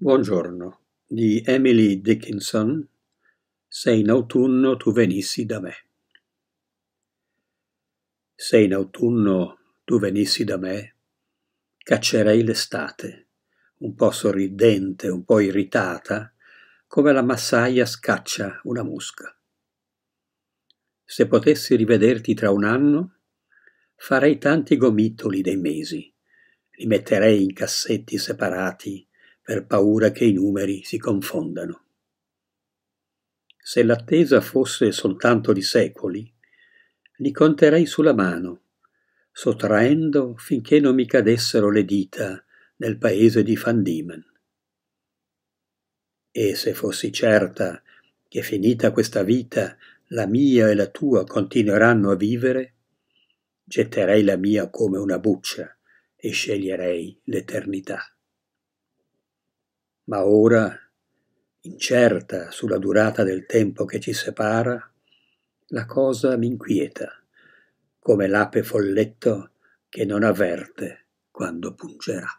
Buongiorno di Emily Dickinson Se in autunno tu venissi da me. Se in autunno tu venissi da me, caccerei l'estate, un po' sorridente, un po' irritata, come la massaia scaccia una mosca. Se potessi rivederti tra un anno, farei tanti gomitoli dei mesi, li metterei in cassetti separati per paura che i numeri si confondano. Se l'attesa fosse soltanto di secoli, li conterei sulla mano, sottraendo finché non mi cadessero le dita nel paese di Fandimen. E se fossi certa che finita questa vita la mia e la tua continueranno a vivere, getterei la mia come una buccia e sceglierei l'eternità ma ora, incerta sulla durata del tempo che ci separa, la cosa m'inquieta, come l'ape folletto che non avverte quando pungerà.